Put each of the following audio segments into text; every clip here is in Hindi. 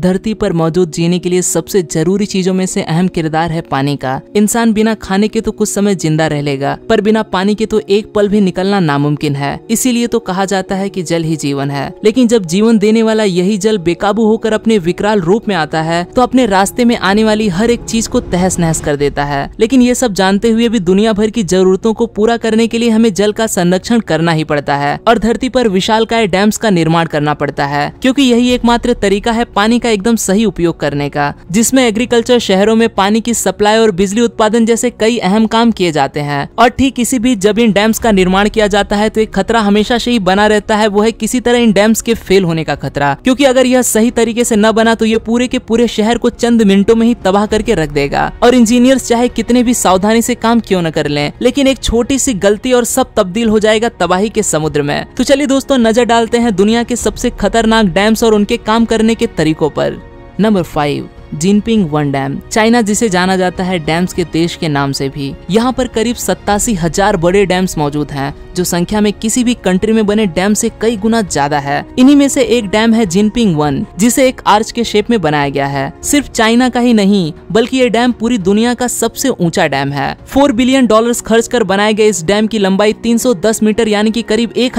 धरती पर मौजूद जीने के लिए सबसे जरूरी चीजों में से अहम किरदार है पानी का इंसान बिना खाने के तो कुछ समय जिंदा रह लेगा पर बिना पानी के तो एक पल भी निकलना नामुमकिन है इसीलिए तो कहा जाता है कि जल ही जीवन है लेकिन जब जीवन देने वाला यही जल बेकाबू होकर अपने विकराल रूप में आता है तो अपने रास्ते में आने वाली हर एक चीज को तहस नहस कर देता है लेकिन ये सब जानते हुए भी दुनिया भर की जरूरतों को पूरा करने के लिए हमें जल का संरक्षण करना ही पड़ता है और धरती पर विशालकाय डैम्स का निर्माण करना पड़ता है क्यूँकी यही एकमात्र तरीका है पानी का एकदम सही उपयोग करने का जिसमे एग्रीकल्चर शहरों में पानी की सप्लाई और बिजली उत्पादन जैसे कई अहम काम किए जाते हैं और ठीक इसी बीच जब इन डैम्स का निर्माण किया जाता है तो एक खतरा हमेशा से ही बना रहता है वो है किसी तरह इन डैम्स के फेल होने का खतरा क्योंकि अगर यह सही तरीके से न बना तो ये पूरे के पूरे शहर को चंद मिनटों में ही तबाह करके रख देगा और इंजीनियर्स चाहे कितने भी सावधानी से काम क्यों न कर लें लेकिन एक छोटी सी गलती और सब तब्दील हो जाएगा तबाही के समुद्र में तो चलिए दोस्तों नजर डालते हैं दुनिया के सबसे खतरनाक डैम्स और उनके काम करने के तरीकों पर number five Jinping one dam China जिसे जाना जाता है डैम्स के देश के नाम से भी यहाँ पर करीब सत्तासी हजार बड़े डैम्स मौजूद हैं जो संख्या में किसी भी कंट्री में बने डैम से कई गुना ज्यादा है इन्हीं में से एक डैम है जिनपिंग वन जिसे एक आर्च के शेप में बनाया गया है सिर्फ चाइना का ही नहीं बल्कि ये डैम पूरी दुनिया का सबसे ऊंचा डैम है फोर बिलियन डॉलर खर्च कर बनाए गए इस डैम की लंबाई तीन मीटर यानी की करीब एक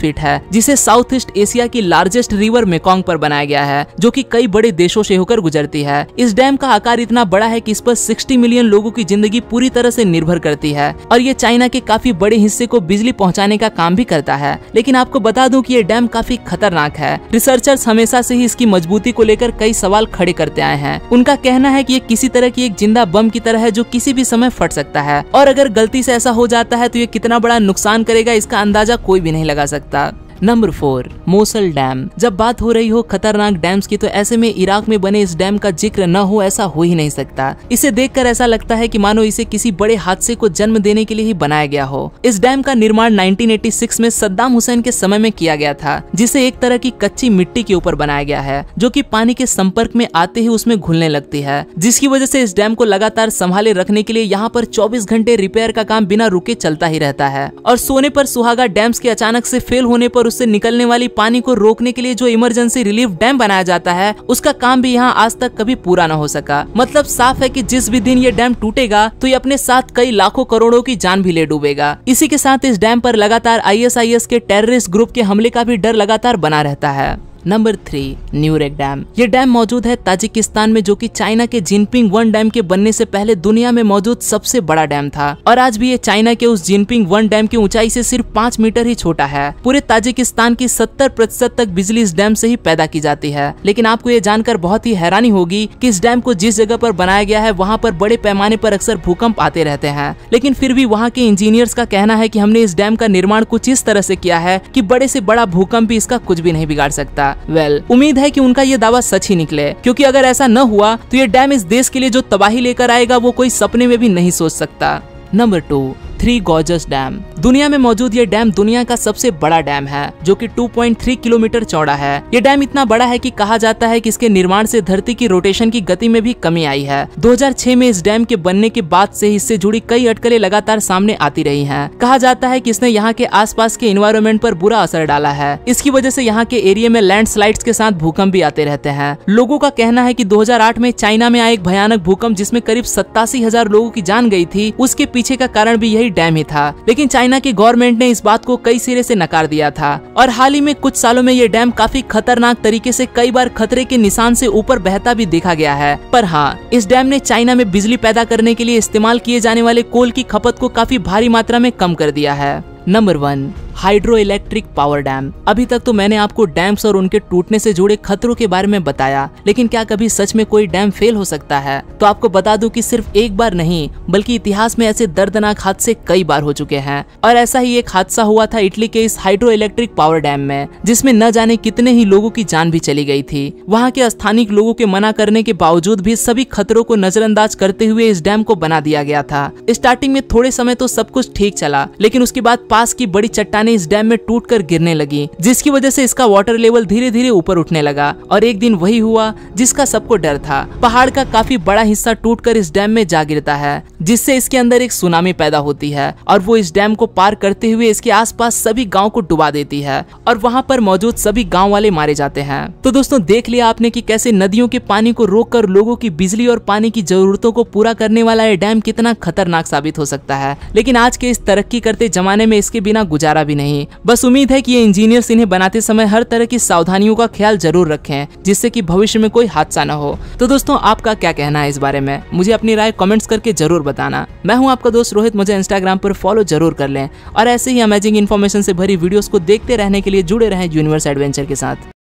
फीट है जिसे साउथ ईस्ट एशिया की लार्जेस्ट रिवर मेकोंग पर बनाया गया है जो की कई बड़े देशों से होकर गुजरती है है इस डैम का आकार इतना बड़ा है कि इस पर 60 मिलियन लोगों की जिंदगी पूरी तरह से निर्भर करती है और ये चाइना के काफी बड़े हिस्से को बिजली पहुंचाने का काम भी करता है लेकिन आपको बता दूं कि ये डैम काफी खतरनाक है रिसर्चर्स हमेशा से ही इसकी मजबूती को लेकर कई सवाल खड़े करते आए हैं उनका कहना है की कि ये किसी तरह की एक जिंदा बम की तरह है जो किसी भी समय फट सकता है और अगर गलती ऐसी ऐसा हो जाता है तो ये कितना बड़ा नुकसान करेगा इसका अंदाजा कोई भी नहीं लगा सकता नंबर फोर मोसल डैम जब बात हो रही हो खतरनाक डैम्स की तो ऐसे में इराक में बने इस डैम का जिक्र न हो ऐसा हो ही नहीं सकता इसे देखकर ऐसा लगता है की मानो इसे किसी बड़े हादसे को जन्म देने के लिए ही बनाया गया हो इस डैम का निर्माण नाइनटीन में सद्दाम हुसैन के समय में किया गया था जिसे एक तरह की कच्ची मिट्टी के ऊपर बनाया गया है जो की पानी के संपर्क में आते ही उसमें घुलने लगती है जिसकी वजह से इस डैम को लगातार संभाले रखने के लिए यहाँ पर 24 घंटे रिपेयर का काम बिना रुके चलता ही रहता है और सोने पर सुहागा डैम्स के अचानक से फेल होने पर उससे निकलने वाली पानी को रोकने के लिए जो इमरजेंसी रिलीफ डैम बनाया जाता है उसका काम भी यहाँ आज तक कभी पूरा न हो सका मतलब साफ है की जिस भी दिन ये डैम टूटेगा तो ये अपने साथ कई लाखों करोड़ों की जान भी ले डूबेगा इसी के साथ इस डैम आरोप लगातार आई के टेररिस्ट ग्रुप के हमले का भी डर लगातार बना रहता है नंबर थ्री न्यूरेक डैम ये डैम मौजूद है ताजिकिस्तान में जो कि चाइना के जिनपिंग वन डैम के बनने से पहले दुनिया में मौजूद सबसे बड़ा डैम था और आज भी ये चाइना के उस जिनपिंग वन डैम की ऊंचाई से सिर्फ पाँच मीटर ही छोटा है पूरे ताजिकिस्तान की सत्तर प्रतिशत तक बिजली इस डैम से ही पैदा की जाती है लेकिन आपको ये जानकर बहुत ही हैरानी होगी की इस डैम को जिस जगह आरोप बनाया गया है वहाँ पर बड़े पैमाने पर अक्सर भूकंप आते रहते हैं लेकिन फिर भी वहाँ के इंजीनियर्स का कहना है की हमने इस डैम का निर्माण कुछ इस तरह ऐसी किया है की बड़े ऐसी बड़ा भूकंप भी इसका कुछ भी नहीं बिगाड़ सकता वेल well, उम्मीद है कि उनका ये दावा सच ही निकले क्योंकि अगर ऐसा न हुआ तो ये डैम इस देश के लिए जो तबाही लेकर आएगा वो कोई सपने में भी नहीं सोच सकता number two three Gorges dam दुनिया में मौजूद ये डैम दुनिया का सबसे बड़ा डैम है जो कि 2.3 किलोमीटर चौड़ा है ये डैम इतना बड़ा है कि कहा जाता है कि इसके निर्माण से धरती की रोटेशन की गति में भी कमी आई है 2006 में इस डैम के बनने के बाद से इससे जुड़ी कई अटकलें लगातार सामने आती रही है कहा जाता है की इसने यहाँ के आस के इन्वायरमेंट आरोप बुरा असर डाला है इसकी वजह ऐसी यहाँ के एरिया में लैंड के साथ भूकंप भी आते रहते हैं लोगों का कहना है की दो में चाइना में आए एक भयानक भूकंप जिसमे करीब सत्तासी हजार लोगों की जान गई थी उसके पीछे का कारण भी यही डैम ही था लेकिन चाइना की गवर्नमेंट ने इस बात को कई सिरे से नकार दिया था और हाल ही में कुछ सालों में ये डैम काफी खतरनाक तरीके से कई बार खतरे के निशान से ऊपर बहता भी देखा गया है पर हाँ इस डैम ने चाइना में बिजली पैदा करने के लिए इस्तेमाल किए जाने वाले कोल की खपत को काफी भारी मात्रा में कम कर दिया है number one hydro electric power dam अभी तक तो मैंने आपको डैम्स और उनके टूटने से जुड़े खतरों के बारे में बताया लेकिन क्या कभी सच में कोई डैम फेल हो सकता है तो आपको बता दूं कि सिर्फ एक बार नहीं बल्कि इतिहास में ऐसे दर्दनाक हादसे कई बार हो चुके हैं और ऐसा ही एक हादसा हुआ था इटली के इस हाइड्रो इलेक्ट्रिक पावर डैम में जिसमे न जाने कितने ही लोगों की जान भी चली गई थी वहाँ के स्थानीय लोगों के मना करने के बावजूद भी सभी खतरों को नजरअंदाज करते हुए इस डैम को बना दिया गया था स्टार्टिंग में थोड़े समय तो सब कुछ ठीक चला लेकिन उसके बाद पास की बड़ी चट्टाने पानी इस डैम में टूट कर गिरने लगी जिसकी वजह से इसका वाटर लेवल धीरे धीरे ऊपर उठने लगा और एक दिन वही हुआ जिसका सबको डर था पहाड़ का काफी बड़ा हिस्सा टूट इस डैम में जा गिरता है जिससे इसके अंदर एक सुनामी पैदा होती है और वो इस डैम को पार करते हुए इसके आसपास सभी गांव को डुबा देती है और वहां पर मौजूद सभी गांव वाले मारे जाते हैं तो दोस्तों देख लिया आपने कि कैसे नदियों के पानी को रोककर लोगों की बिजली और पानी की जरूरतों को पूरा करने वाला यह डैम कितना खतरनाक साबित हो सकता है लेकिन आज के इस तरक्की करते जमाने में इसके बिना गुजारा भी भी नहीं बस उम्मीद है की ये इंजीनियर इन्हें बनाते समय हर तरह की सावधानियों का ख्याल जरूर रखे जिससे की भविष्य में कोई हादसा न हो तो दोस्तों आपका क्या कहना है इस बारे में मुझे अपनी राय कॉमेंट्स करके जरूर बताना मैं हूँ आपका दोस्त रोहित मुझे इंस्टाग्राम पर फॉलो जरूर कर लें और ऐसे ही अमेजिंग इन्फॉर्मेशन से भरी वीडियोस को देखते रहने के लिए जुड़े रहें यूनिवर्स एडवेंचर के साथ